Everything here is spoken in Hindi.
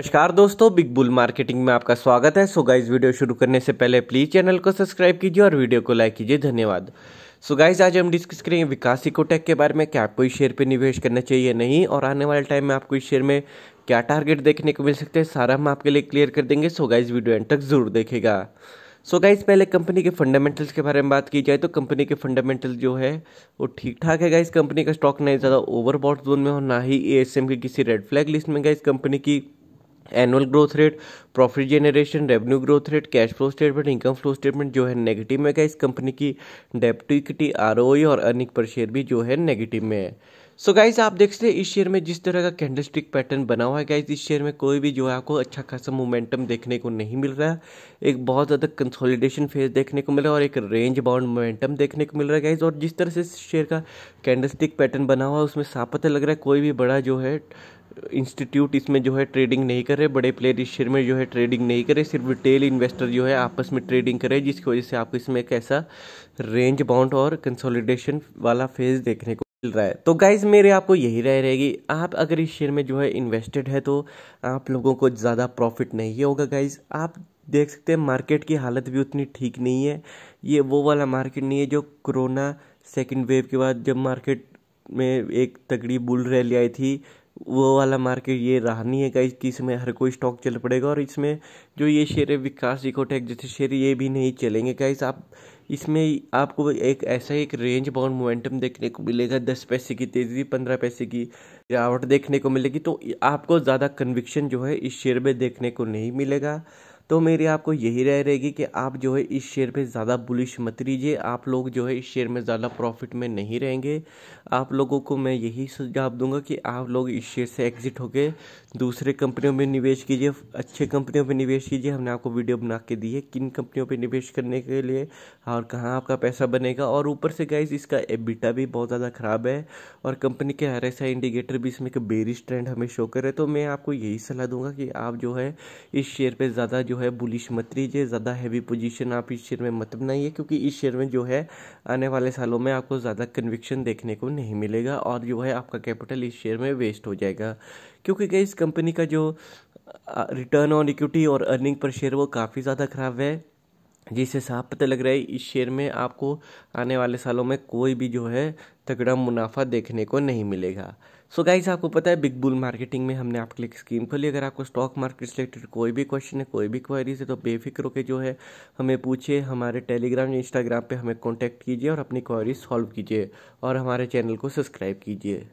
नमस्कार दोस्तों बिग बुल मार्केटिंग में आपका स्वागत है सो गाइज वीडियो शुरू करने से पहले प्लीज़ चैनल को सब्सक्राइब कीजिए और वीडियो को लाइक कीजिए धन्यवाद सो गाइज आज हम डिस्कस करेंगे विकास इकोटेक के बारे में क्या आपको इस शेयर पर निवेश करना चाहिए नहीं और आने वाले टाइम में आपको इस शेयर में क्या टारगेट देखने को मिल सकते हैं सारा हम आपके लिए क्लियर कर देंगे सो गाइज वीडियो एंड तक जरूर देखेगा सो so गाइज पहले कंपनी के फंडामेंटल्स के बारे में बात की जाए तो कंपनी के फंडामेंटल जो है वो ठीक ठाक है गाइज कंपनी का स्टॉक ना ज़्यादा ओवरबॉट जोन में हो ना ही ए के किसी रेड फ्लैग लिस्ट में गाइज कंपनी की annual growth rate profit generation revenue growth rate cash flow statement income flow statement जो है नेगेटिव में क्या इस कंपनी की डेप्ट इक्विटी आर और अर्निंग पर शेयर भी जो है नेगेटिव में है सो so गाइज आप देख सकते हैं इस शेयर में जिस तरह का कैंडलस्टिक पैटर्न बना हुआ है गाइज इस शेयर में कोई भी जो है आपको अच्छा खासा मोमेंटम देखने को नहीं मिल रहा है एक बहुत ज़्यादा कंसोलिडेशन फेज देखने को मिल रहा है और एक रेंज बाउंड मोमेंटम देखने को मिल रहा है गाइज और जिस तरह से इस शेयर का कैंडलस्टिक पैटर्न बना हुआ है उसमें साफ पता लग रहा है कोई भी बड़ा जो है इंस्टीट्यूट इसमें जो है ट्रेडिंग नहीं करे बड़े प्लेयर इस शेयर में जो है ट्रेडिंग नहीं करे सिर्फ रिटेल इन्वेस्टर जो है आपस में ट्रेडिंग करे जिसकी वजह से आपको इसमें एक ऐसा रेंज बाउंड और कंसोलिडेशन वाला फेज देखने को मिल रहा है तो गाइज मेरे आपको यही राय रहेगी आप अगर इस शेयर में जो है इन्वेस्टेड है तो आप लोगों को ज़्यादा प्रॉफिट नहीं होगा गाइज आप देख सकते हैं मार्केट की हालत भी उतनी ठीक नहीं है ये वो वाला मार्केट नहीं है जो कोरोना सेकेंड वेव के बाद जब मार्केट में एक तगड़ी बुल रैली आई थी वो वाला मार्केट ये रहा नहीं है गाइस कि इसमें हर कोई स्टॉक चल पड़ेगा और इसमें जो ये शेयर है विकास इकोटेक जैसे शेयर ये भी नहीं चलेंगे गाइस आप इसमें आपको एक ऐसा एक रेंज बाउंड मोमेंटम देखने को मिलेगा दस पैसे की तेज़ी पंद्रह पैसे की गिरावट देखने को मिलेगी तो आपको ज़्यादा कन्विक्शन जो है इस शेयर में देखने को नहीं मिलेगा तो मेरी आपको यही रह रहेगी कि आप जो है इस शेयर पे ज़्यादा बुलिश मत लीजिए आप लोग जो है इस शेयर में ज़्यादा प्रॉफिट में नहीं रहेंगे आप लोगों को मैं यही सुझाव दूंगा कि आप लोग इस शेयर से एग्ज़िट होकर दूसरे कंपनियों में निवेश कीजिए अच्छे कंपनियों पर निवेश कीजिए हमने आपको वीडियो बना के दी है किन कंपनियों पर निवेश करने के लिए और कहाँ आपका पैसा बनेगा और ऊपर से गाइज इसका एबिटा भी बहुत ज़्यादा ख़राब है और कंपनी के हर ऐसा इंडिकेटर भी इसमें एक बेरिश ट्रेंड हमें शो करे तो मैं आपको यही सलाह दूंगा कि आप जो है इस शेयर पर ज़्यादा जो है बुलिश मत लीजिए ज़्यादा हैवी पोजीशन आप इस शेयर में मत बनाइए क्योंकि इस शेयर में जो है आने वाले सालों में आपको ज़्यादा कन्विक्शन देखने को नहीं मिलेगा और जो है आपका कैपिटल इस शेयर में वेस्ट हो जाएगा क्योंकि क्या इस कंपनी का जो रिटर्न ऑन इक्विटी और अर्निंग पर शेयर वो काफ़ी ज़्यादा ख़राब है जिससे साफ पता लग रहा है इस शेयर में आपको आने वाले सालों में कोई भी जो है तगड़ा मुनाफा देखने को नहीं मिलेगा सो so गाइज आपको पता है बिग बुल मार्केटिंग में हमने आपके लिए स्कीम खोली अगर आपको स्टॉक मार्केट से रिलेटेड कोई भी क्वेश्चन है कोई भी क्वारीज है तो बेफिक्र होकर जो है हमें पूछिए हमारे टेलीग्राम या इंस्टाग्राम पर हमें कॉन्टैक्ट कीजिए और अपनी क्वारीज सॉल्व कीजिए और हमारे चैनल को सब्सक्राइब कीजिए